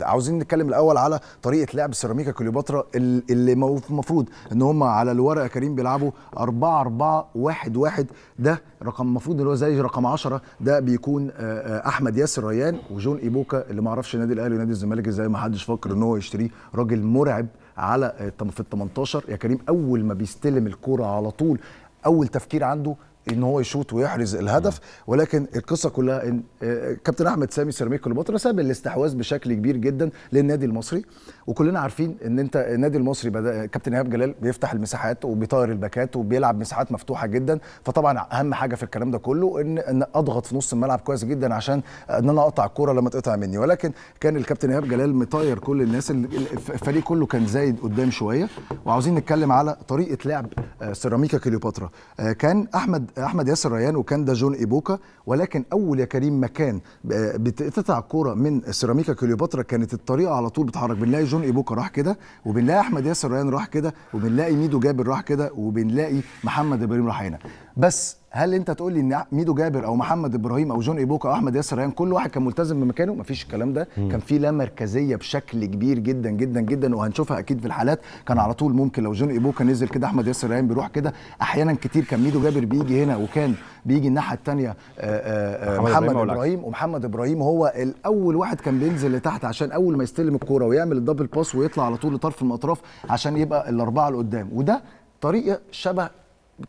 عاوزين نتكلم الاول على طريقه لعب سيراميكا كليوباترا اللي المفروض ان هم على الورقه كريم بيلعبوا 4 4 1 1 ده رقم المفروض اللي هو زي رقم 10 ده بيكون آه، آه، احمد ياسر ريان وجون ايبوكا اللي ما اعرفش النادي الاهلي ونادي الزمالك ازاي ما حدش فكر ان هو يشتريه راجل مرعب على آه، في ال 18 يا كريم اول ما بيستلم الكوره على طول اول تفكير عنده ان هو يشوط ويحرز الهدف نعم. ولكن القصه كلها ان آه، كابتن احمد سامي سيراميك كليوباترا ساب الاستحواذ بشكل كبير جدا للنادي المصري وكلنا عارفين ان انت النادي المصري بدا كابتن ايهاب جلال بيفتح المساحات وبيطير الباكات وبيلعب مساحات مفتوحه جدا فطبعا اهم حاجه في الكلام ده كله ان ان اضغط في نص الملعب كويس جدا عشان ان انا اقطع الكوره لما تقطع مني ولكن كان الكابتن ايهاب جلال مطير كل الناس الفريق كله كان زايد قدام شويه وعاوزين نتكلم على طريقه لعب آه، سيراميكا كليوباترا آه، كان احمد احمد ياسر ريان وكان ده جون ايبوكا ولكن اول يا كريم مكان آه، بتقطع الكوره من سيراميكا كليوباترا كانت الطريقه على طول بتحرك بنلاقي جون ايبوكا راح كده وبنلاقي احمد ياسر ريان راح كده وبنلاقي ميدو جابر راح كده وبنلاقي محمد ابراهيم راح هنا بس هل انت تقول لي ان ميدو جابر او محمد ابراهيم او جون ايبوكا او احمد ياسر ريان كل واحد كان ملتزم بمكانه مفيش الكلام ده مم. كان في لا مركزيه بشكل كبير جدا جدا جدا وهنشوفها اكيد في الحالات كان على طول ممكن لو جون ايبوكا نزل كده احمد ياسر ريان بيروح كده احيانا كتير كان ميدو جابر بيجي هنا وكان بيجي الناحيه الثانيه آه، آه، آه، محمد ابراهيم, إبراهيم ومحمد ابراهيم هو الاول واحد كان بينزل لتحت عشان اول ما يستلم الكوره ويعمل الدبل باس ويطلع على طول لطرف من الاطراف عشان يبقى الاربعه اللي قدام وده طريقه شبه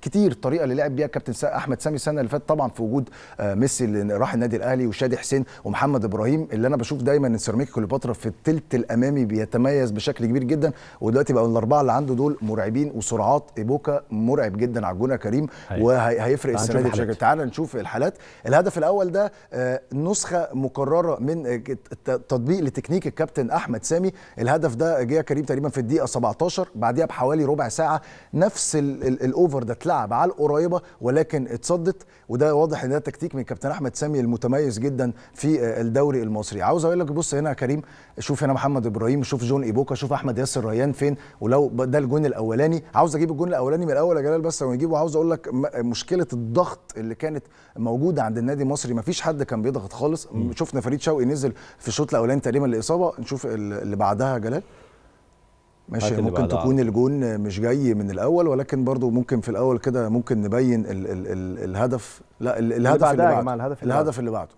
كتير الطريقه اللي لعب بيها الكابتن احمد سامي السنه اللي فاتت طبعا في وجود آه، ميسي اللي راح النادي الاهلي وشادي حسين ومحمد ابراهيم اللي انا بشوف دايما ان سيراميكا كليوباترا في الثلث الامامي بيتميز بشكل كبير جدا ودلوقتي بقوا الاربعه اللي عنده دول مرعبين وسرعات ايبوكا مرعب جدا على الجونه كريم وهيفرق أيوة. السنه دي بشكل تعال نشوف الحالات الهدف الاول ده آه، نسخه مكرره من آه، تطبيق لتكنيك الكابتن احمد سامي الهدف ده جه كريم تقريبا في الدقيقه 17 بعديها بحوالي ربع ساعه نفس الاوفر ده واحده اتلعب على القريبه ولكن اتصدت وده واضح ان ده تكتيك من كابتن احمد سامي المتميز جدا في آه، الدوري المصري عاوز اقول لك بص هنا يا كريم شوف هنا محمد ابراهيم شوف جون ايبوكا شوف احمد ياسر ريان فين ولو ده الجون الاولاني عاوز اجيب الجون الاولاني من الاول يا جلال بس ونجيبه عاوز اقول لك مشكله الضغط اللي كانت موجوده عند النادي المصري مفيش حد كان بيضغط خالص شفنا فريد شوقي نزل في الشوط الاولاني تقريبا الاصابه نشوف اللي بعدها جلال ماشي ممكن تكون الجون مش جاي من الاول ولكن برضو ممكن في الاول كده ممكن نبين الـ الـ الـ الهدف لا الـ الهدف اللي, اللي بعده الهدف, الهدف اللي بعده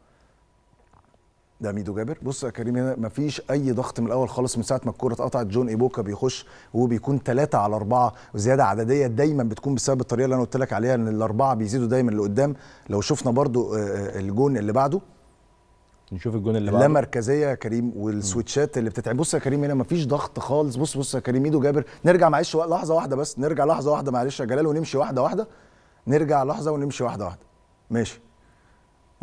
ده ميدو جابر بص يا كريم هنا مفيش اي ضغط من الاول خالص من ساعه ما الكوره اتقطعت جون ايبوكا بيخش وبيكون ثلاثة على أربعة وزياده عدديه دايما بتكون بسبب الطريقه اللي انا قلت لك عليها ان الاربعه بيزيدوا دايما لقدام لو شفنا برضو آه، آه، الجون اللي بعده نشوف الجون اللي بعده لا مركزيه يا كريم والسويتشات اللي بتتعب بص يا كريم هنا مفيش ضغط خالص بص بص يا كريم ايده جابر نرجع معلش لحظه واحده بس نرجع لحظه واحده معلش يا جلال ونمشي واحده واحده نرجع لحظه ونمشي واحده واحده ماشي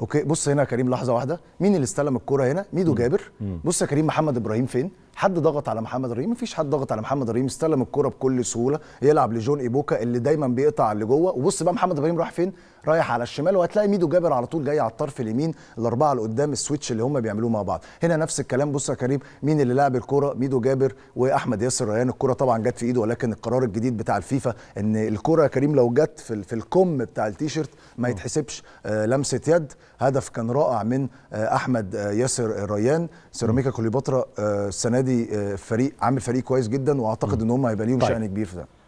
اوكي بص هنا يا كريم لحظه واحده مين اللي استلم الكره هنا ميدو جابر بص يا كريم محمد ابراهيم فين حد ضغط على محمد ابراهيم مفيش حد ضغط على محمد ابراهيم استلم الكره بكل سهوله يلعب لجون ايبوكا اللي دايما بيقطع اللي جوه وبص بقى محمد ابراهيم راح فين رايح على الشمال وهتلاقي ميدو جابر على طول جاي على الطرف اليمين الاربعه اللي قدام السويتش اللي هم بيعملوه مع بعض هنا نفس الكلام بص يا كريم مين اللي لعب الكره ميدو جابر واحمد ياسر ريان الكره طبعا جت في ايده ولكن القرار الجديد بتاع الفيفا ان الكره يا كريم لو جت في, في الكم بتاع التيشيرت ما يتحسبش آه، لمسه يد هدف كان رائع من آه، احمد آه، ياسر آه، ريان سيراميكا كليوباترا السنه دي فريق عامل فريق كويس جدا واعتقد ان هم هيبقى ليهم طيب. شان كبير في ده